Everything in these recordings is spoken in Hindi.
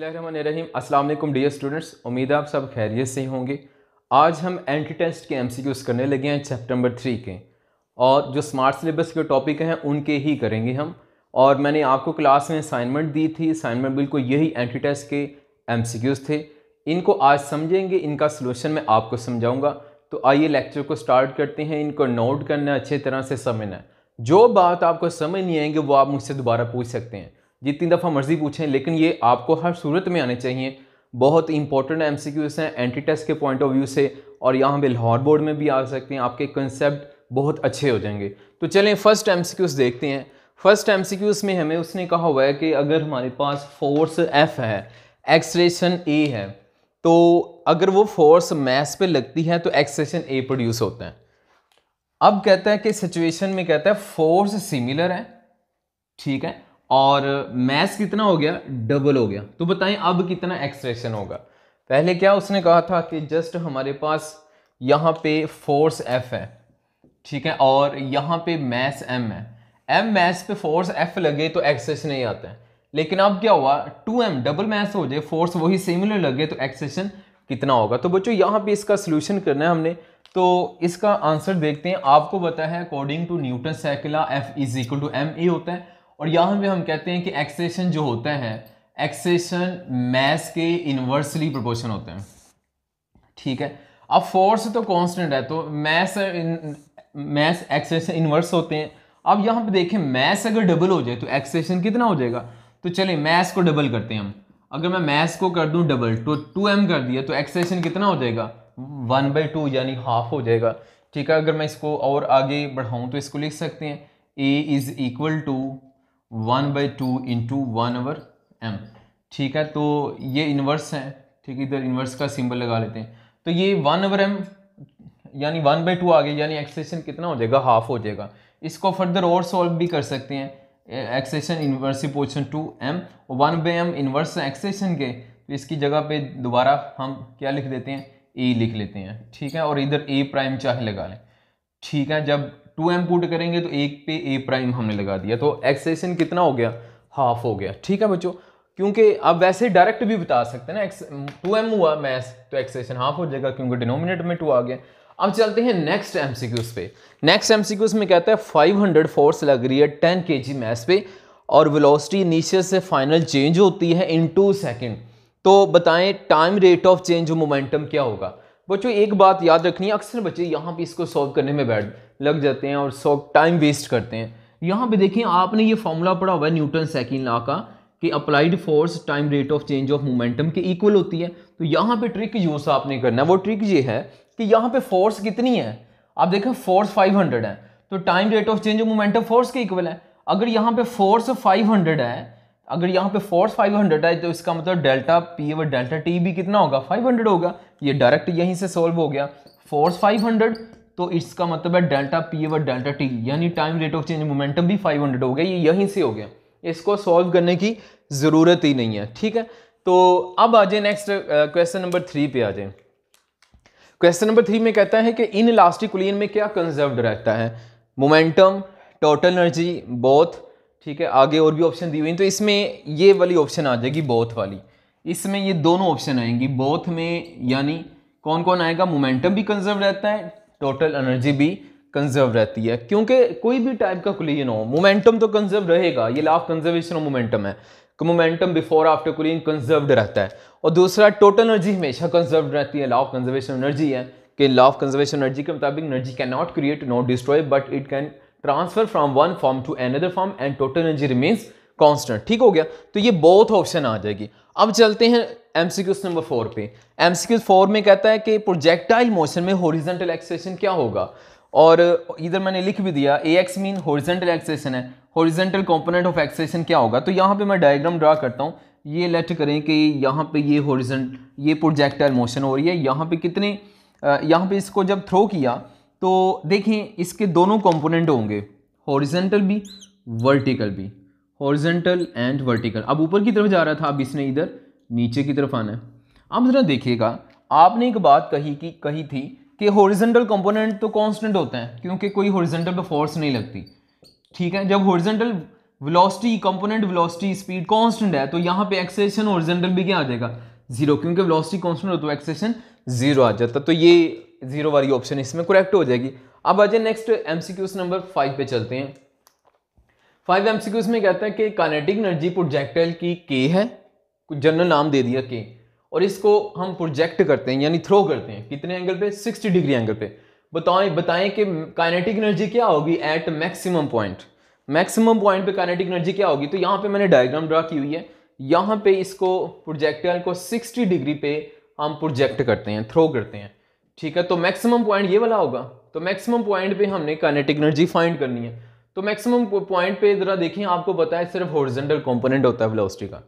रहीम अस्सलाम वालेकुम डियर स्टूडेंट्स उम्मीद है आप सब खैरियत से होंगे आज हम एंट्री टेस्ट के एमसीक्यूज़ करने लगे हैं चैप्टर नंबर थ्री के और जो स्मार्ट सिलेबस के टॉपिक हैं उनके ही करेंगे हम और मैंने आपको क्लास में असाइनमेंट दी थी असाइनमेंट बिल्कुल यही एंट्री टेस्ट के क्यूज़ थे इनको आज समझेंगे इनका सोलूशन मैं आपको समझाऊँगा तो आइए लेक्चर को स्टार्ट करते हैं इनको नोट करना अच्छे तरह से समझना जो बात आपको समझ नहीं आएंगे वो आप मुझसे दोबारा पूछ सकते हैं जितनी दफ़ा मर्ज़ी पूछें लेकिन ये आपको हर सूरत में आने चाहिए बहुत इंपॉर्टेंट एम सी क्यूज़ हैं एंटी टेस्ट के पॉइंट ऑफ व्यू से और यहाँ पे लाहौर बोर्ड में भी आ सकते हैं आपके कंसेप्ट बहुत अच्छे हो जाएंगे तो चलें फर्स्ट एम सी क्यूज़ देखते हैं फर्स्ट एम सी क्यूज़ में हमें उसने कहा हुआ है कि अगर हमारे पास फोर्स एफ है एक्सरेशन ए है तो अगर वो फोर्स मैस पे लगती है तो एक्सरेशन ए प्रोड्यूस होते हैं अब कहता है कि सिचुएशन में कहता है फोर्स सिमिलर है ठीक है और मैस कितना हो गया डबल हो गया तो बताएं अब कितना एक्सट्रैक्शन होगा पहले क्या उसने कहा था कि जस्ट हमारे पास यहाँ पे फोर्स एफ है ठीक है और यहाँ पे मैस एम है एम मैस पे फोर्स एफ लगे तो एक्सेशन नहीं आता है लेकिन अब क्या हुआ टू एम डबल मैस हो जाए फोर्स वही सिमिलर लगे तो एक्सेशन कितना होगा तो बच्चों यहाँ पे इसका सोल्यूशन करना है हमने तो इसका आंसर देखते हैं आपको पता है अकॉर्डिंग टू न्यूटन साइकिला F is equal to M A होता है और यहाँ पे हम कहते हैं कि एक्सेशन जो होते हैं एक्सेशन मैस के इन्वर्सली प्रोपोर्शन होते हैं ठीक है अब फोर्स तो कांस्टेंट है तो मैस मैस एक्सेशन इन्वर्स होते हैं अब यहाँ पे देखें मैस अगर डबल हो जाए तो एक्सेशन कितना हो जाएगा तो चले मैस को डबल करते हैं हम अगर मैं मैस को कर दूं डबल तो टू एम कर दिया तो एक्सेशन कितना हो जाएगा वन बाई टू यानी हाफ हो जाएगा ठीक है अगर मैं इसको और आगे बढ़ाऊँ तो इसको लिख सकते हैं A is equal to one by two into one over M ठीक है तो ये इन्वर्स है ठीक है इधर इन्वर्स का सिंबल लगा लेते हैं तो ये वन ओवर एम यानी वन बाई टू आ गया यानी एक्सेशन कितना हो जाएगा हाफ हो जाएगा इसको फर्दर और सॉल्व भी कर सकते हैं acceleration inverse position to M और one by M inverse acceleration के तो इसकी जगह पे दोबारा हम क्या लिख देते हैं ए लिख लेते हैं ठीक है और इधर ए प्राइम चाहे लगा लें ठीक है जब टू एम पुट करेंगे तो एक पे ए प्राइम हमने लगा दिया तो एक्सेशन कितना हो गया हाफ हो गया ठीक है बच्चों क्योंकि आप वैसे डायरेक्ट भी बता सकते हैं ना एक्स टू एम हुआ मैथ तो एक्सेशन हाफ हो जाएगा क्योंकि डिनोमिनेट में टू आ गया अब चलते हैं नेक्स्ट एम पे नेक्स्ट एम में कहता है फाइव हंड्रेड फोर्स लग रही है टेन के जी मैथ पे और वेलोसिटी इनिशियल से फाइनल चेंज होती है इन टू सेकेंड तो बताएं time rate of change momentum क्या होगा बच्चों एक बात याद रखनी है अक्सर बच्चे यहाँ पे इसको सॉल्व करने में बैठ लग जाते हैं और सौ टाइम वेस्ट करते हैं यहाँ पे देखिए आपने ये फॉर्मूला पढ़ा हुआ है न्यूटन सेकेंड ला का कि applied force time rate of change of momentum के इक्वल होती है तो यहाँ पे ट्रिक यूज आपने करना है वो ट्रिक ये है कि यहाँ पे फोर्स कितनी है आप देखें फोर्स 500 है तो time rate of change of momentum force के इक्वल है अगर यहाँ पे फोर्स 500 है अगर यहाँ पे फोर्स 500 है तो इसका मतलब डेल्टा पी और डेल्टा टी भी कितना होगा 500 होगा ये डायरेक्ट यहीं से सॉल्व हो गया फोर्स 500 तो इसका मतलब है delta P over delta T यानी time rate of change momentum भी 500 हो गया ये यहीं से हो गया इसको सॉल्व करने की ज़रूरत ही नहीं है ठीक है तो अब आ जाए नेक्स्ट क्वेश्चन नंबर थ्री पे आ जाए क्वेश्चन नंबर थ्री में कहता है कि इन इलास्टिक कुलियन में क्या कंजर्व्ड रहता है मोमेंटम टोटल एनर्जी बोथ ठीक है आगे और भी ऑप्शन दी हुई तो इसमें ये वाली ऑप्शन आ जाएगी बोथ वाली इसमें ये दोनों ऑप्शन आएंगी बोथ में यानी कौन कौन आएगा मोमेंटम भी कंजर्व रहता है टोटल एनर्जी भी कंजर्व रहती है क्योंकि कोई भी टाइप का कुलियन हो मोमेंटम तो कंजर्व रहेगा ये लाफ कंजर्वेशन ऑफ मोमेंटम है कि momentum before after collision conserved रहता है और दूसरा टोटल एनर्जी हमेशा कंजर्व रहती है लाफ ऑफ कंजर्वेशन एनर्जी है कि लाफ ऑफ कंजर्वेशन एनर्जी के मुताबिक energy can not create not destroy but it can transfer from one form to another form and total energy remains constant ठीक हो गया तो ये बहुत ऑप्शन आ जाएगी अब चलते हैं एमसीक्यूज नंबर फोर पे एमसीक्यूज फोर में कहता है कि प्रोजेक्टाइल मोशन में होरिजेंटल एक्सेशन क्या होगा और इधर मैंने लिख भी दिया a x mean horizontal acceleration है होरिजेंटल कंपोनेंट ऑफ एक्सेशन क्या होगा तो यहाँ पे मैं डायग्राम ड्रा करता हूँ ये लेट करें कि यहाँ पे ये होरिजेंट ये प्रोजेक्टाइल मोशन हो रही है यहाँ पे कितने यहाँ पे इसको जब थ्रो किया तो देखें इसके दोनों कंपोनेंट होंगे हॉरिजेंटल भी वर्टिकल भी हॉर्जेंटल एंड वर्टिकल अब ऊपर की तरफ जा रहा था अब इसने इधर नीचे की तरफ आना है अब ज़रा देखिएगा आपने एक बात कही कि कही थी कि हॉरिजेंटल कंपोनेंट तो कांस्टेंट होते हैं क्योंकि कोई हॉरिजेंटल पे फोर्स नहीं लगती ठीक है जब horizontal velocity component velocity speed constant है तो यहाँ पे एक्सेशन हॉरिजेंटल भी क्या आ जाएगा जीरो क्योंकि वेलोसिटी कांस्टेंट हो तो एक्सेशन जीरो आ जाता तो ये जीरो वाली ऑप्शन इसमें करेक्ट हो जाएगी अब आ जाए नेक्स्ट एम नंबर फाइव पे चलते हैं फाइव एमसीक्यूज में कहता है कि कानेटिक एनर्जी प्रोजेक्टाइल की के है कुछ जनरल नाम दे दिया के और इसको हम प्रोजेक्ट करते हैं यानी थ्रो करते हैं कितने एंगल पे 60 डिग्री एंगल पे बताएं बताएं कि काइनेटिक एनर्जी क्या होगी at maximum point maximum point पे काइनेटिक एनर्जी क्या होगी तो यहाँ पे मैंने डायग्राम ड्रा की हुई है यहाँ पे इसको प्रोजेक्टाइल को 60 डिग्री पे हम प्रोजेक्ट करते हैं थ्रो करते हैं ठीक है तो मैक्सिमम पॉइंट ये वाला होगा तो मैक्सिमम पॉइंट पे हमने कानेटिक एनर्जी फाइंड करनी है तो मैक्सिमम पॉइंट पे जरा देखिए आपको पता है सिर्फ हॉरिजेंटल कंपोनेंट होता है वेलोसिटी का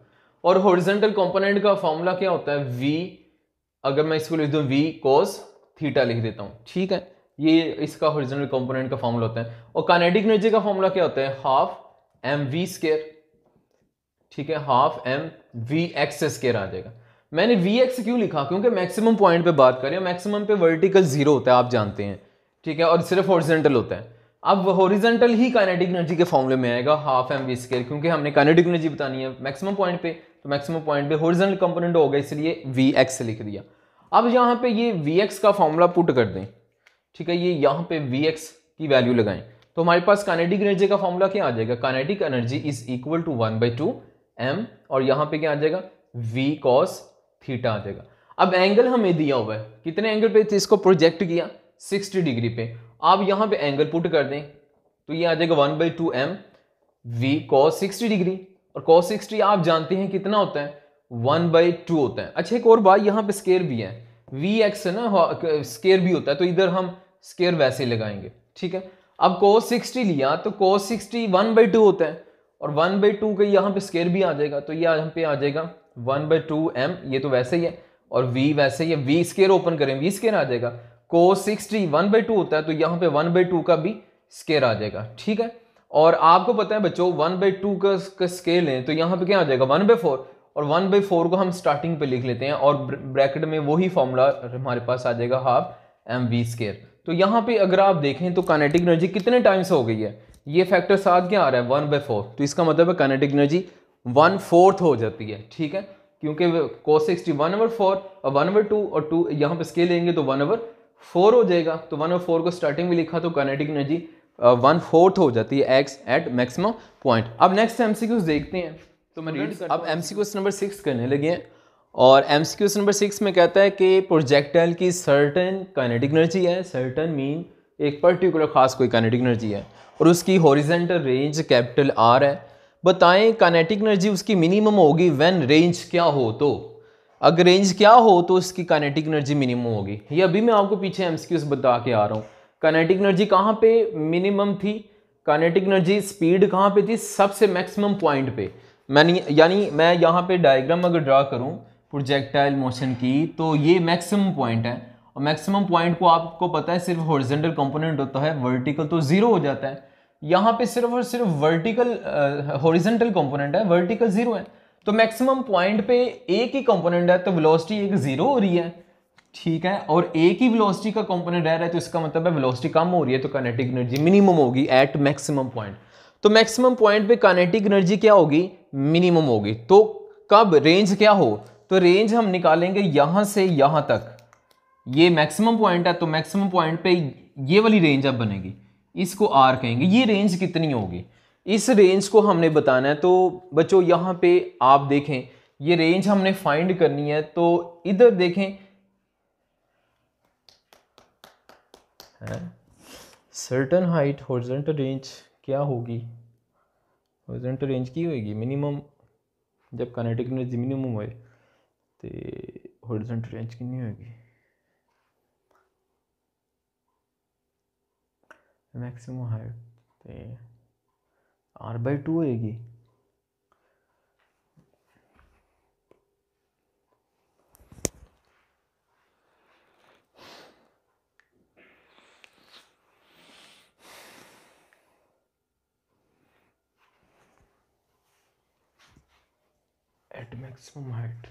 और हॉरिजेंटल कंपोनेंट का फॉर्मूला क्या होता है वी अगर मैं इसको लिख दूँ वी कोस थीटा लिख देता हूँ ठीक है ये इसका हॉरिजेंटल कंपोनेंट का फॉर्मूला होता है और कानेटिक एनर्जी का फॉर्मूला क्या होता है हाफ एम वी स्केयर ठीक है half m v x square आ जाएगा मैंने वी एक्स क्यों लिखा क्योंकि मैक्सिमम पॉइंट पे बात करें मैक्सिमम पे वर्टिकल जीरो होता है आप जानते हैं ठीक है और सिर्फ हॉरिजेंटल होता है अब हॉरिजेंटल ही काइनेटिक एनर्जी के फॉर्मूले में आएगा हाफ एम वी स्केयर क्योंकि हमने काइनेटिक एनर्जी बतानी है मैक्सिमम पॉइंट पे तो मैक्सिमम पॉइंट पे हॉरिजेंटल कंपोनेंट होगा इसलिए वी एक्स लिख दिया अब यहाँ पे ये वी एक्स का फॉर्मूला पुट कर दें ठीक है ये यहाँ पे वी एक्स की वैल्यू लगाएं तो हमारे पास काइनेटिक एनर्जी का फॉर्मूला क्या आ जाएगा kinetic energy is equal to one by two M और यहाँ पे क्या आ जाएगा वी कॉस थीटा आ जाएगा अब एंगल हमें दिया हुआ है कितने एंगल पे इसको प्रोजेक्ट किया 60 डिग्री पे आप यहां पे एंगल पुट कर दें तो ये आ जाएगा one by two m v cos sixty degree और कॉस सिक्सटी आप जानते हैं कितना होता है वन बाई टू होता है अच्छा एक और बात यहाँ पे स्केयर भी है वी एक्स है ना स्केयर हाँ, भी होता है तो इधर हम स्केयर वैसे लगाएंगे ठीक है अब कॉस सिक्सटी लिया तो cos sixty one by two होता है और वन बाई टू का यहाँ पे स्केयर भी आ जाएगा तो ये यहाँ पे आ जाएगा वन बाई टू एम ये तो वैसे ही है और वी वैसे ही है वी स्केयर ओपन करें वी स्केयर आ जाएगा cos sixty one by two होता है तो यहाँ पे वन बाई टू का भी स्केयर आ जाएगा ठीक है और आपको पता है बच्चों वन बाई टू का, स्केल है तो यहाँ पे क्या आ जाएगा वन बाई फोर और वन बाई फोर को हम स्टार्टिंग पे लिख लेते हैं और ब्रैकेट में वही फॉर्मूला हमारे पास आ जाएगा हाफ एम वी स्केयर तो यहाँ पे अगर आप देखें तो कानेटिक एनर्जी कितने टाइम से हो गई है ये फैक्टर साथ क्या आ रहा है वन बाई फोर तो इसका मतलब है कानेटिक एनर्जी वन फोर्थ हो जाती है ठीक है क्योंकि cos sixty one over four और वन ओवर टू और टू यहाँ पे स्केल लेंगे तो वन ओवर फोर हो जाएगा तो वन और फोर को स्टार्टिंग में लिखा तो कनेटिक एनर्जी वन फोर्थ हो जाती है एक्स एट मैक्सिमम पॉइंट अब नेक्स्ट एम देखते हैं तो मैं रीड अब एम नंबर सिक्स करने लगे हैं और एम नंबर सिक्स में कहता है कि प्रोजेक्टाइल की सर्टन कनेटिक एनर्जी है सर्टन मीन एक पर्टिकुलर खास कोई कनेटिक एनर्जी है और उसकी हॉरिजेंटल रेंज कैपिटल आर है बताएं कनेटिक एनर्जी उसकी मिनिमम होगी व्हेन रेंज क्या हो तो अगर रेंज क्या हो तो उसकी कानेटिक एनर्जी मिनिमम होगी ये अभी मैं आपको पीछे एम बता के आ रहा हूँ काइनेटिक एनर्जी कहाँ पे मिनिमम थी काइनेटिक एनर्जी स्पीड कहाँ पे थी सबसे मैक्सिमम पॉइंट पे मैंने यानी मैं यहाँ पे डायग्राम अगर ड्रा करूँ प्रोजेक्टाइल मोशन की तो ये मैक्सिमम पॉइंट है और मैक्सिमम पॉइंट को आपको पता है सिर्फ हॉरिजेंटल कंपोनेंट होता है वर्टिकल तो ज़ीरो हो जाता है यहाँ पे सिर्फ और सिर्फ वर्टिकल हॉरिजेंटल कंपोनेंट है वर्टिकल ज़ीरो है तो मैक्सिमम पॉइंट पे एक ही कंपोनेंट है तो वेलोसिटी एक जीरो हो रही है ठीक है और एक ही वेलोसिटी का कंपोनेंट रह रहा है तो इसका मतलब है वेलोसिटी कम हो रही है तो काइनेटिक एनर्जी मिनिमम होगी एट मैक्सिमम पॉइंट तो मैक्सिमम पॉइंट पे काइनेटिक एनर्जी क्या होगी मिनिमम होगी तो कब रेंज क्या हो तो रेंज हम निकालेंगे यहाँ से यहाँ तक ये मैक्सिमम पॉइंट है तो मैक्सिमम पॉइंट पे ये वाली रेंज अब बनेगी इसको आर कहेंगे ये रेंज कितनी होगी इस रेंज को हमने बताना है तो बच्चों यहाँ पे आप देखें ये रेंज हमने फाइंड करनी है तो इधर देखें सर्टन हाइट हॉर्जेंटल रेंज क्या होगी हॉर्जेंटल रेंज की होगी मिनिमम जब कनेटिक एनर्जी मिनिमम होए तो हॉर्जेंटल रेंज की नहीं होगी मैक्सिमम हाइट तो आर बाई टू होगी एट मैक्सिमम हाइट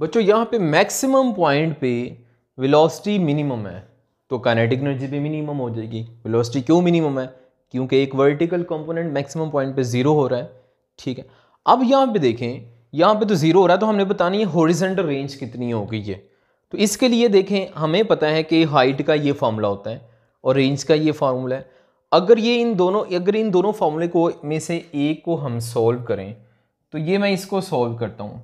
बच्चों यहाँ पे मैक्सिमम पॉइंट पे वेलोसिटी मिनिमम है तो काइनेटिक एनर्जी भी मिनिमम हो जाएगी वेलोसिटी क्यों मिनिमम है क्योंकि एक वर्टिकल कंपोनेंट मैक्सिमम पॉइंट पे ज़ीरो हो रहा है ठीक है अब यहाँ पे देखें यहाँ पे तो ज़ीरो हो रहा है तो हमने बतानी है हॉरिजेंटल रेंज कितनी होगी ये तो इसके लिए देखें हमें पता है कि हाइट का ये फार्मूला होता है और रेंज का ये फार्मूला है अगर ये इन दोनों अगर इन दोनों फार्मूले को में से एक को हम सॉल्व करें तो ये मैं इसको सॉल्व करता हूँ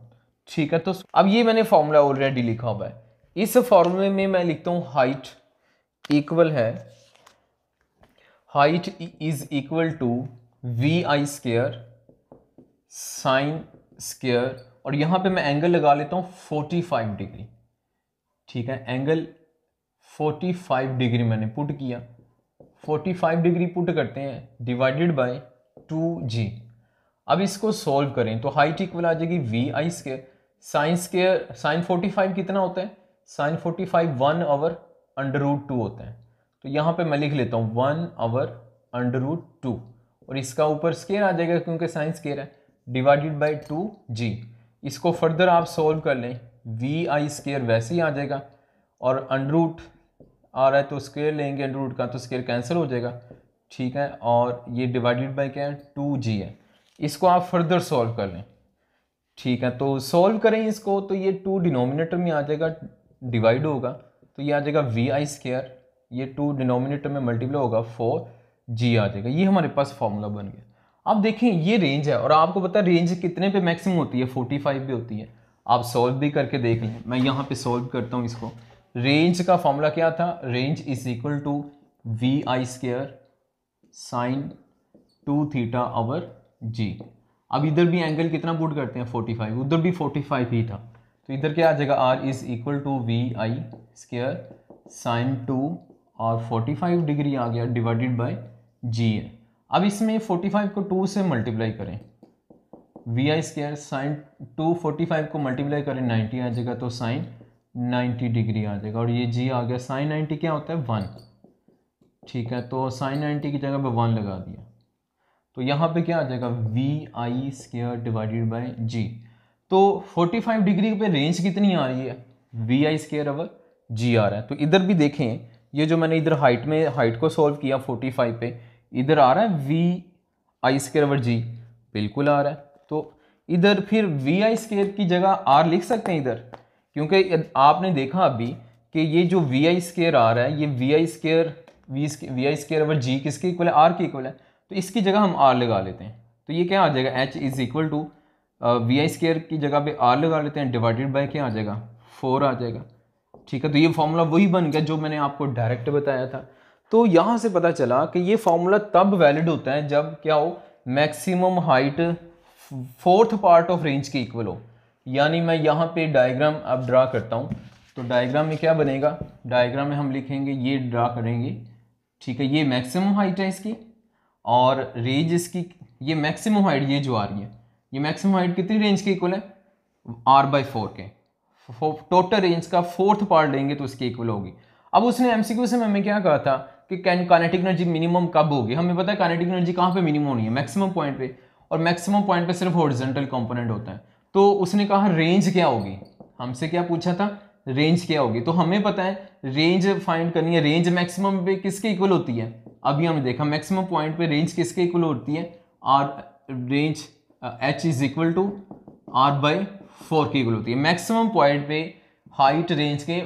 ठीक है तो अब ये मैंने फॉर्मूला ऑलरेडी लिखा हुआ है इस फॉर्मूले में मैं लिखता हूँ हाइट इक्वल है height is equal to v i square sine square और यहाँ पे मैं एंगल लगा लेता हूँ फाइव डिग्री ठीक है एंगल फोर्टी फाइव डिग्री मैंने पुट किया फोर्टी फाइव डिग्री पुट करते हैं डिवाइडेड बाय जी अब इसको सॉल्व करें तो हाइट इक्वल आ जाएगी v i square sine square sine forty five कितना होता है sine forty five one over under root two होते हैं तो यहाँ पे मैं लिख लेता हूँ one over under root two और इसका ऊपर स्केयर आ जाएगा क्योंकि साइंस स्केयर है डिवाइडेड बाई टू जी इसको फर्दर आप सोल्व कर लें वी आई स्केयर वैसे ही आ जाएगा और अंडर रूट आ रहा है तो स्केयर लेंगे अंडर रूट का तो स्केयर कैंसिल हो जाएगा ठीक है और ये डिवाइडेड बाई क्या है टू जी है इसको आप फर्दर सॉल्व कर लें ठीक है तो सॉल्व करें इसको तो ये टू डिनोमिनेटर में आ जाएगा डिवाइड होगा तो ये आ जाएगा वी आई स्केयर ये टू डिनोमिनेटर में मल्टीप्लाई होगा फोर जी आ जाएगा ये हमारे पास फॉर्मूला बन गया अब देखें ये रेंज है और आपको पता है रेंज कितने पे मैक्सिमम होती है फोर्टी फाइव भी होती है आप सॉल्व भी करके देख लें मैं यहाँ पे सॉल्व करता हूँ इसको रेंज का फॉर्मूला क्या था range is equal to v i square sine two theta over g अब इधर भी एंगल कितना पुट करते हैं 45 उधर भी 45 ही था तो इधर क्या आ जाएगा R is equal to v i square sine two और 45 डिग्री आ गया डिवाइडेड बाय जी है अब इसमें 45 को 2 से मल्टीप्लाई करें v i square sine two forty को मल्टीप्लाई करें नाइन्टी आ जाएगा तो साइन 90 डिग्री आ जाएगा और ये जी आ गया साइन 90 क्या होता है वन ठीक है तो साइन 90 की जगह पे वन लगा दिया तो यहाँ पे क्या आ जाएगा v i square divided by g तो 45 डिग्री पे रेंज कितनी आ रही है वी आई स्केयर अवर जी आ रहा है तो इधर भी देखें ये जो मैंने इधर हाइट में हाइट को सॉल्व किया 45 पे इधर आ रहा है वी आई स्केयर अवर जी बिल्कुल आ रहा है तो इधर फिर वी आई स्केयर की जगह आर लिख सकते हैं इधर क्योंकि आपने देखा अभी कि ये जो वी आई स्केयर आ रहा है ये v i square v v i square over g किसके इक्वल है आर के इक्वल है तो इसकी जगह हम आर लगा लेते हैं तो ये क्या आ जाएगा h is equal to v i square की जगह पे आर लगा लेते हैं डिवाइडेड बाय क्या आ जाएगा फोर आ जाएगा ठीक है तो ये फार्मूला वही बन गया जो मैंने आपको डायरेक्ट बताया था तो यहाँ से पता चला कि ये फार्मूला तब वैलिड होता है जब क्या हो maximum height fourth part of range के इक्वल हो यानी मैं यहाँ पे डायग्राम अब ड्रा करता हूँ तो डायग्राम में क्या बनेगा डायग्राम में हम लिखेंगे ये ड्रा करेंगे ठीक है ये मैक्सिमम हाइट है इसकी और रेंज इसकी ये मैक्सिमम हाइट ये जो आ रही है ये मैक्सिमम हाइट कितनी रेंज के इक्वल है आर बाई फोर के टोटल रेंज का फोर्थ पार्ट लेंगे तो उसकी इक्वल होगी अब उसने क्यू से हमें क्या कहा था कि कैन कानेटिक एनर्जी मिनिमम कब होगी हमें पता है कानेटिक एनर्जी कहाँ पे मिनिमम होनी है मैक्सिमम पॉइंट पे और मैक्सिमम पॉइंट पे सिर्फ हॉरिजॉन्टल कंपोनेंट होता है तो उसने कहा रेंज क्या होगी हमसे क्या पूछा था रेंज क्या होगी तो हमें पता है रेंज फाइंड करनी है रेंज मैक्सिमम पे किसके इक्वल होती है अभी हमने देखा मैक्सिमम पॉइंट पे रेंज किसके इक्वल होती है R range h is equal to R by four की इक्वल होती है मैक्सिमम पॉइंट पे हाइट रेंज के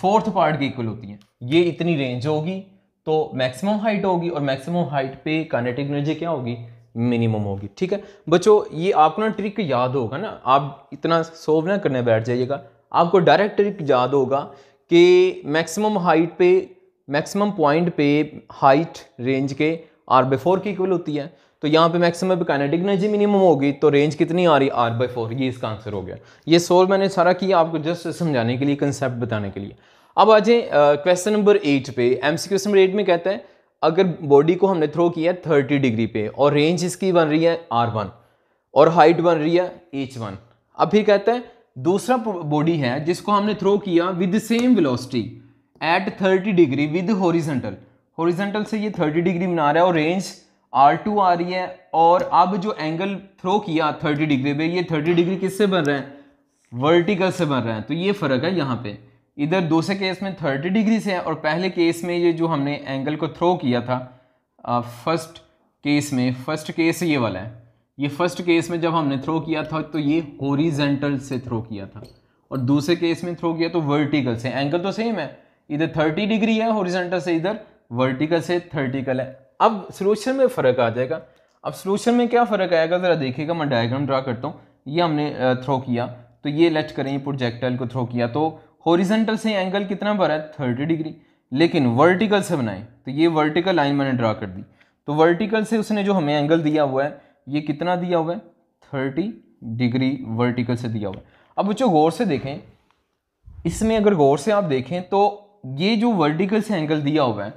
फोर्थ पार्ट की इक्वल होती है ये इतनी रेंज होगी तो मैक्सिमम हाइट होगी और मैक्सिमम हाइट पे कनेटिक एनर्जी क्या होगी मिनिमम होगी ठीक है बच्चों ये आपको ना ट्रिक याद होगा ना आप इतना सोल्व ना करने बैठ जाइएगा आपको डायरेक्ट ट्रिक याद होगा कि मैक्सिमम हाइट पे मैक्सिमम पॉइंट पे हाइट रेंज के आर बाई फोर की इक्वल होती है तो यहाँ पे मैक्सिमम काइनेटिक एनर्जी मिनिमम होगी तो रेंज कितनी आ रही आर बाई फोर ये इसका आंसर हो गया ये सोल्व मैंने सारा किया आपको जस्ट समझाने के लिए कंसेप्ट बताने के लिए अब आ जाए क्वेश्चन नंबर एट पे M C question number eight में कहता है अगर बॉडी को हमने थ्रो किया है थर्टी डिग्री पे और रेंज इसकी बन रही है आर वन और हाइट बन रही है एच वन अब फिर कहता है दूसरा बॉडी है जिसको हमने थ्रो किया with same velocity at thirty degree with horizontal horizontal से ये थर्टी डिग्री बना रहा है और रेंज आर टू आ रही है और अब जो एंगल थ्रो किया थर्टी डिग्री पे ये थर्टी डिग्री किससे बन रहा है वर्टिकल से बन रहे हैं तो ये फ़र्क है यहाँ पे इधर दूसरे केस में थर्टी डिग्री से है और पहले केस में ये जो हमने एंगल को थ्रो किया था फर्स्ट केस में फर्स्ट केस ये वाला है ये फर्स्ट केस में जब हमने थ्रो किया था तो ये हॉरिजेंटल से थ्रो किया था और दूसरे केस में थ्रो किया तो वर्टिकल से एंगल तो सेम है इधर थर्टी डिग्री है हॉरिजेंटल से इधर वर्टिकल से थर्टिकल है अब सोल्यूशन में फ़र्क आ जाएगा अब सोल्यूशन में क्या फ़र्क आएगा ज़रा देखिएगा मैं डायग्राम ड्रा करता हूँ ये हमने थ्रो किया तो ये लेट करें प्रोजेक्टाइल को थ्रो किया तो हॉरिजेंटल से एंगल कितना बना है थर्टी डिग्री लेकिन वर्टिकल से बनाएं तो ये वर्टिकल लाइन मैंने ड्रा कर दी तो वर्टिकल से उसने जो हमें एंगल दिया हुआ है ये कितना दिया हुआ है थर्टी डिग्री वर्टिकल से दिया हुआ है अब बच्चों गौर से देखें इसमें अगर गौर से आप देखें तो ये जो वर्टिकल से एंगल दिया हुआ है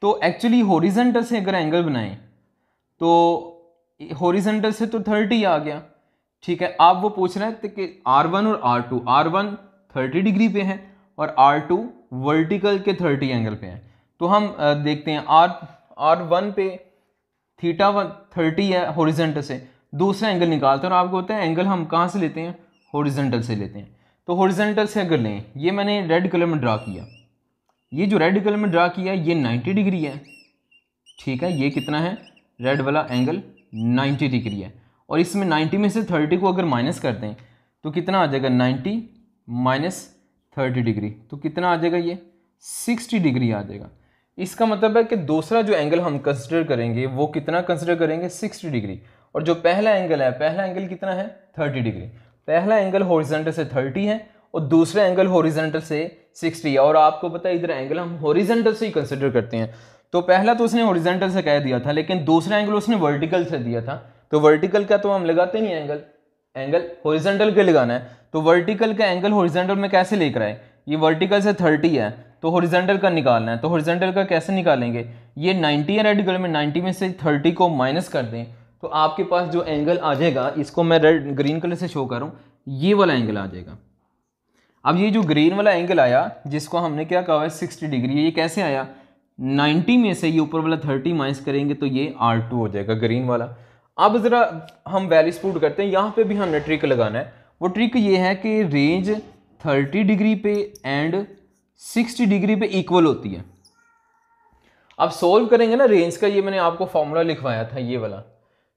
तो एक्चुअली हॉरिजेंटल से अगर एंगल बनाएं तो हॉरिजेंटल से तो थर्टी आ गया ठीक है आप वो पूछ रहे हैं कि आर वन और R two R one thirty degree पे है और आर टू वर्टिकल के थर्टी एंगल पे है तो हम देखते हैं आर आर वन पे थीटा वन थर्टी है हॉरिजेंटल से दूसरा एंगल निकालते हैं और आपको होता है एंगल हम कहाँ से लेते हैं हॉरिजेंटल से लेते हैं तो हॉरिजेंटल से अगर लें ये मैंने रेड कलर में ड्रा किया ये जो रेड कलर में ड्रा किया है ये 90 डिग्री है ठीक है ये कितना है रेड वाला एंगल 90 डिग्री है और इसमें 90 में से 30 को अगर माइनस कर दें तो कितना आ जाएगा 90 माइनस थर्टी डिग्री तो कितना आ जाएगा ये 60 डिग्री आ जाएगा इसका मतलब है कि दूसरा जो एंगल हम कंसिडर करेंगे वो कितना कंसिडर करेंगे सिक्सटी डिग्री और जो पहला एंगल है पहला एंगल कितना है थर्टी डिग्री पहला एंगल हॉरिजेंटल से थर्टी है और दूसरा एंगल हॉरिजेंटल से सिक्सटी और आपको पता है इधर एंगल हम हॉरिजेंटल से ही कंसिडर करते हैं तो पहला तो उसने हॉरिजेंटल से कह दिया था लेकिन दूसरा एंगल उसने वर्टिकल से दिया था तो वर्टिकल का तो हम लगाते नहीं एंगल एंगल हॉरिजेंटल के लगाना है तो वर्टिकल का एंगल हॉरिजेंटल में कैसे लेकर आए ये वर्टिकल से थर्टी है तो हॉरिजेंटल का निकालना है तो हॉरिजेंटल का कैसे निकालेंगे ये नाइन्टी है कलर में नाइन्टी में से थर्टी को माइनस कर दें तो आपके पास जो एंगल आ जाएगा इसको मैं रेड ग्रीन कलर से शो करूँ ये वाला एंगल आ जाएगा अब ये जो ग्रीन वाला एंगल आया जिसको हमने क्या कहा है सिक्सटी डिग्री ये कैसे आया 90 में से ये ऊपर वाला 30 माइनस करेंगे तो ये R2 हो जाएगा ग्रीन वाला अब ज़रा हम वैलीज स्पूट करते हैं यहाँ पे भी हमने ट्रिक लगाना है वो ट्रिक ये है कि रेंज 30 डिग्री पे एंड 60 डिग्री पे इक्वल होती है अब सोल्व करेंगे ना रेंज का ये मैंने आपको फॉर्मूला लिखवाया था ये वाला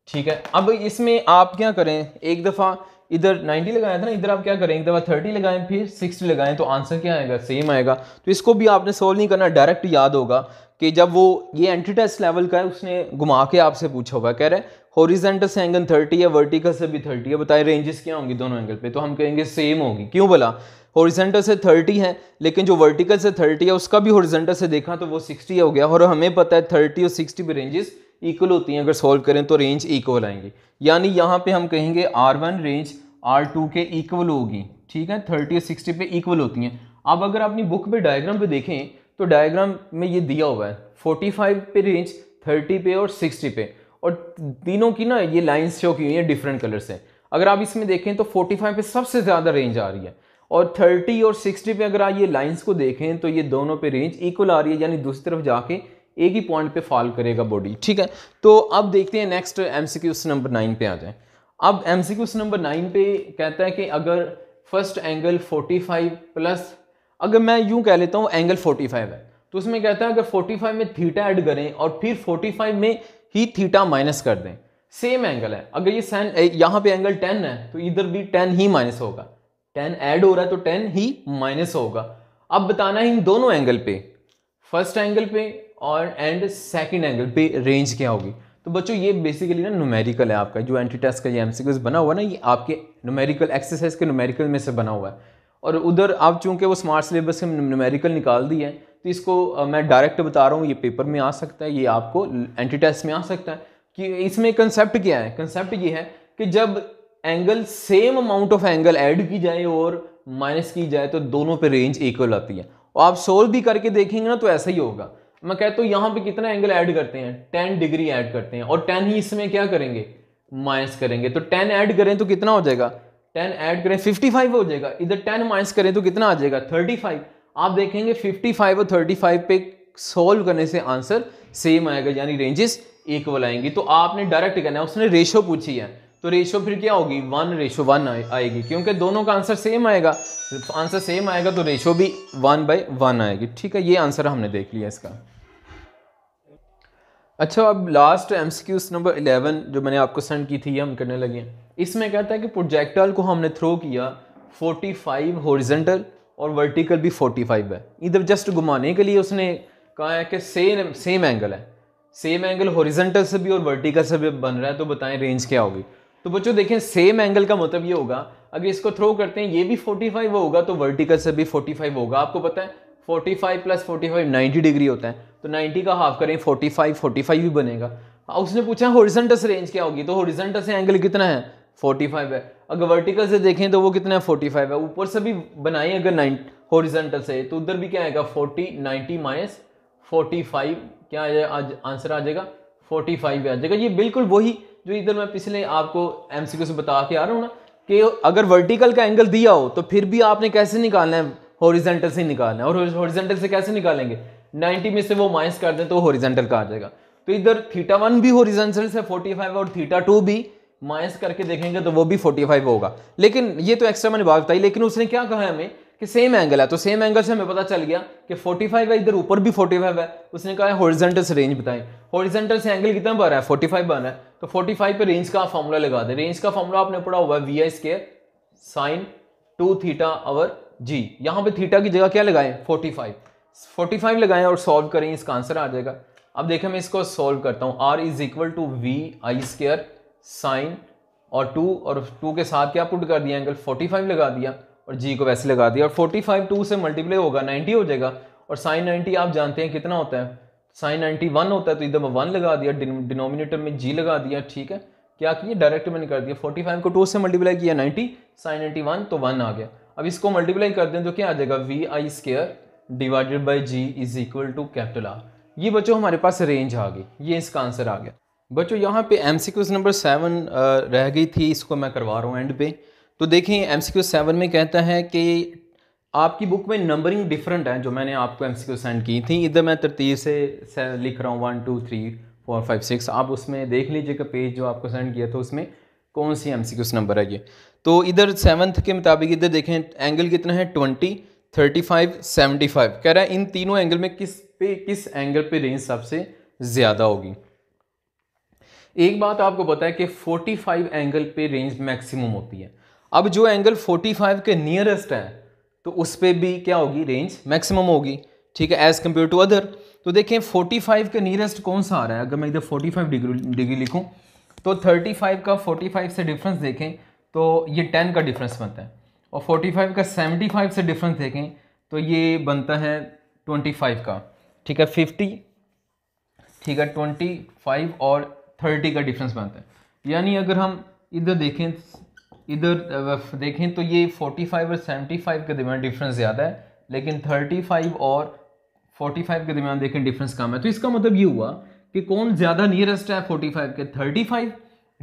ठीक है अब इसमें आप क्या करें एक दफ़ा इधर 90 लगाया था ना इधर आप क्या करें एक दफ़ा 30 लगाएं फिर 60 लगाएं तो आंसर क्या आएगा सेम आएगा तो इसको भी आपने सोल्व नहीं करना डायरेक्ट याद होगा कि जब वो ये एंट्री टेस्ट लेवल का है उसने घुमा के आपसे पूछा हुआ कह रहे हैं हॉरिजेंटल से एंगल 30 है वर्टिकल से भी 30 है बताए रेंजेस क्या होंगी दोनों एंगल पे तो हम कहेंगे सेम होगी क्यों बोला हॉरिजेंटल से थर्टी है लेकिन जो वर्टिकल से थर्टी है उसका भी हॉरिजेंटल से देखा तो वो सिक्सटी हो गया और हमें पता है थर्टी और सिक्सटी पे रेंजेस इक्वल होती हैं अगर सॉल्व करें तो रेंज इक्वल आएंगी यानी यहाँ पे हम कहेंगे R one range R two के इक्वल होगी ठीक है थर्टी और सिक्सटी पे इक्वल होती हैं अब अगर अपनी बुक पे डायग्राम पे देखें तो डायग्राम में ये दिया हुआ है फोर्टी फाइव पे रेंज थर्टी पे और सिक्सटी पे और तीनों की ना ये लाइन्स शो की हुई हैं डिफरेंट कलर से अगर आप इसमें देखें तो फोर्टी फाइव पे सबसे ज़्यादा रेंज आ रही है और 30 और 60 पे अगर आप ये लाइंस को देखें तो ये दोनों पे रेंज इक्वल आ रही है यानी दूसरी तरफ जाके एक ही पॉइंट पे फॉल करेगा बॉडी ठीक है तो अब देखते हैं नेक्स्ट एम नंबर नाइन पे आ जाए अब एम नंबर नाइन पे कहता है कि अगर फर्स्ट एंगल 45 प्लस अगर मैं यूं कह लेता हूँ एंगल 45 है तो उसमें कहता है अगर 45 में थीटा ऐड करें और फिर 45 में ही थीटा माइनस कर दें सेम एंगल है अगर ये सैन यहाँ पे एंगल टेन है तो इधर भी टेन ही माइनस होगा टेन ऐड हो रहा है तो टेन ही माइनस होगा अब बताना है इन दोनों एंगल पे फर्स्ट एंगल पे और एंड सेकेंड एंगल पे रेंज क्या होगी तो बच्चों ये बेसिकली ना न्यूमेरिकल है आपका जो एंटी टेस्ट का ये एम बना हुआ ना ये आपके न्यूमेरिकल एक्सरसाइज के न्यूमेरिकल में से बना हुआ है और उधर आप चूँकि वो स्मार्ट सिलेबस से न्यूमेरिकल निकाल दी है तो इसको मैं डायरेक्ट बता रहा हूँ ये पेपर में आ सकता है ये आपको एंटी टेस्ट में आ सकता है कि इसमें कंसेप्ट क्या है कंसेप्ट ये है कि जब angle same amount of angle add की जाए और माइनस की जाए तो दोनों पे रेंज इक्वल आती है और आप सोल्व भी करके देखेंगे ना तो ऐसा ही होगा मैं कहता तो हूँ यहाँ पे कितना एंगल ऐड करते हैं टेन डिग्री ऐड करते हैं और टेन ही इसमें क्या करेंगे माइनस करेंगे तो टेन ऐड करें तो कितना हो जाएगा टेन ऐड करें फिफ्टी फाइव हो जाएगा इधर टेन माइनस करें तो कितना आ जाएगा थर्टी फाइव आप देखेंगे फिफ्टी फाइव और थर्टी फाइव पे सॉल्व करने से आंसर सेम आएगा यानी रेंजेस इक्वल आएंगी तो आपने डायरेक्ट करना है उसने रेशो पूछी है तो रेशो फिर क्या होगी वन रेशो वन आएगी क्योंकि दोनों का आंसर सेम आएगा आंसर सेम आएगा तो रेशो भी वन बाई वन आएगी ठीक है ये आंसर हमने देख लिया इसका अच्छा अब लास्ट एम नंबर इलेवन जो मैंने आपको सेंड की थी ये हम करने लगे हैं इसमें कहता है कि प्रोजेक्टाइल को हमने थ्रो किया 45 फाइव हॉरिजेंटल और वर्टिकल भी 45 है इधर जस्ट घुमाने के लिए उसने कहा है कि सेम सेम एंगल है सेम एंगल हॉरिजेंटल से भी और वर्टिकल से भी बन रहा है तो बताएं रेंज क्या होगी तो बच्चों देखें सेम एंगल का मतलब ये होगा अगर इसको थ्रो करते हैं ये भी 45 होगा तो वर्टिकल से भी 45 होगा आपको पता है 45 प्लस फोर्टी फाइव डिग्री होता है तो 90 का हाफ करें 45 45 भी बनेगा हाँ, उसने पूछा होरिजेंटल से रेंज क्या होगी तो हॉरिजेंटल से एंगल कितना है 45 है अगर वर्टिकल से देखें तो वो कितना है फोर्टी है ऊपर से भी बनाएं अगर नाइन होरिजेंटल से तो उधर भी क्या आएगा फोर्टी नाइन्टी माइनस 45 क्या आज आंसर आ जाएगा फोर्टी आ जाएगा ये बिल्कुल वही जो इधर मैं पिछले आपको एम से बता के आ रहा हूँ ना कि अगर वर्टिकल का एंगल दिया हो तो फिर भी आपने कैसे निकालना है हॉरिजेंटल से निकालना है और हॉरिजेंटल से कैसे निकालेंगे 90 में से वो माइनस कर दें तो हॉरिजेंटल का आ जाएगा तो इधर थीटा वन भी हॉरिजेंटल से 45 और थीटा टू भी माइनस करके देखेंगे तो वो भी 45 होगा लेकिन ये तो एक्स्ट्रा मैंने बात बताई लेकिन उसने क्या कहा हमें कि सेम एंगल है तो सेम एंगल से हमें पता चल गया कि फोर्टी है इधर ऊपर भी फोर्टी है उसने कहा हॉरिजेंटल से रेंज बताएं हॉरिजेंटल से एंगल कितना बन रहा है फोर्टी बन रहा है तो 45 पे रेंज का फॉर्मूला लगा दे रेंज का फॉर्मूला आपने पढ़ा हुआ है v i square sine two theta over g यहाँ पे थीटा की जगह क्या लगाएं 45 45 लगाएं और सॉल्व करें इसका आंसर आ जाएगा अब देखें मैं इसको सॉल्व करता हूँ R is equal to v i square sine और टू और टू के साथ क्या पुट कर दिया एंगल फाइव लगा दिया और जी को वैसे लगा दिया और फाइव टू से मल्टीप्लाई होगा नाइन्टी हो जाएगा और साइन नाइन्टी आप जानते हैं कितना होता है साइन नाइन्टी वन होता है तो इधर मैं वन लगा दिया डिनोमिनेटर में जी लगा दिया ठीक है क्या किया डायरेक्ट मैंने कर दिया फोर्टी फाइव को टू से मल्टीप्लाई किया नाइन्टी साइन नाइन्टी वन तो वन आ गया अब इसको मल्टीप्लाई कर दें तो क्या आ जाएगा v i square divided by g is equal to capital R ये बच्चों हमारे पास रेंज आ गई ये इसका आंसर आ गया बच्चों यहाँ पे एम नंबर सेवन रह गई थी इसको मैं करवा रहा हूँ एंड पे तो देखें एम सेवन में कहता है कि आपकी बुक में नंबरिंग डिफरेंट है जो मैंने आपको एम सेंड की थी इधर मैं तरतीब से, लिख रहा हूँ one two three four five six आप उसमें देख लीजिएगा पेज जो आपको सेंड किया था उसमें कौन सी एम नंबर है ये तो इधर सेवन्थ के मुताबिक इधर देखें एंगल कितना है twenty thirty five seventy five कह रहा है इन तीनों एंगल में किस पे किस एंगल पे रेंज सबसे ज़्यादा होगी एक बात आपको पता है कि फोर्टी फाइव एंगल पे रेंज मैक्सिमम होती है अब जो एंगल फोर्टी फाइव के नियरेस्ट है तो उस पर भी क्या होगी रेंज मैक्सिमम होगी ठीक है एज़ कम्पेयर टू अदर तो देखें 45 के नियरेस्ट कौन सा आ रहा है अगर मैं इधर 45 डिग्री डिग्री लिखूँ तो 35 का 45 से डिफरेंस देखें तो ये 10 का डिफरेंस बनता है और 45 का 75 से डिफरेंस देखें तो ये बनता है 25 का ठीक है 50 ठीक है 25 और 30 का डिफरेंस बनता है यानी अगर हम इधर देखें इधर देखें तो ये 45 और 75 के दरमियान डिफरेंस ज़्यादा है लेकिन 35 और 45 के दरमियान देखें डिफरेंस कम है तो इसका मतलब ये हुआ कि कौन ज़्यादा नियरेस्ट है 45 के 35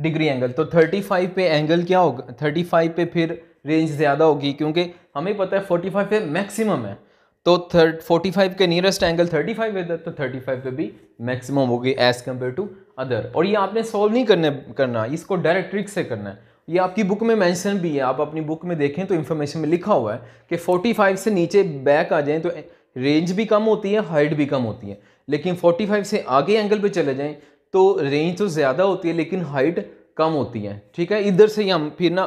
डिग्री एंगल तो 35 पे एंगल क्या होगा 35 पे फिर रेंज ज़्यादा होगी क्योंकि हमें पता है 45 पे मैक्सिमम है तो फोर्टी फाइव के नियरेस्ट एंगल थर्टी फाइव इधर तो फाइव पे भी मैक्सिमम होगी एज़ कम्पेयर टू अदर और ये आपने सॉल्व नहीं करने करना इसको डायरेक्ट ट्रिक से करना है ये आपकी बुक में मेंशन भी है आप अपनी बुक में देखें तो इन्फॉर्मेशन में लिखा हुआ है कि 45 से नीचे बैक आ जाएं तो रेंज भी कम होती है हाइट भी कम होती है लेकिन 45 से आगे एंगल पे चले जाएं तो रेंज तो ज़्यादा होती है लेकिन हाइट कम होती है ठीक है इधर से ही हम फिर ना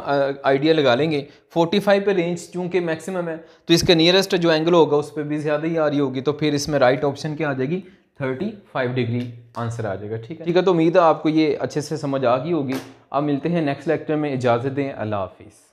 आइडिया लगा लेंगे 45 पर रेंज चूँकि मैक्सिमम है तो इसका नियरेस्ट जो एंगल होगा उस पर भी ज़्यादा ही आ रही होगी तो फिर इसमें राइट ऑप्शन क्या आ जाएगी 35 डिग्री आंसर आ जाएगा ठीक है ठीक है तो उम्मीद है आपको ये अच्छे से समझ आ गई होगी अब मिलते हैं नेक्स्ट लेक्चर में इजाज़त दें अल्लाह हाफिज़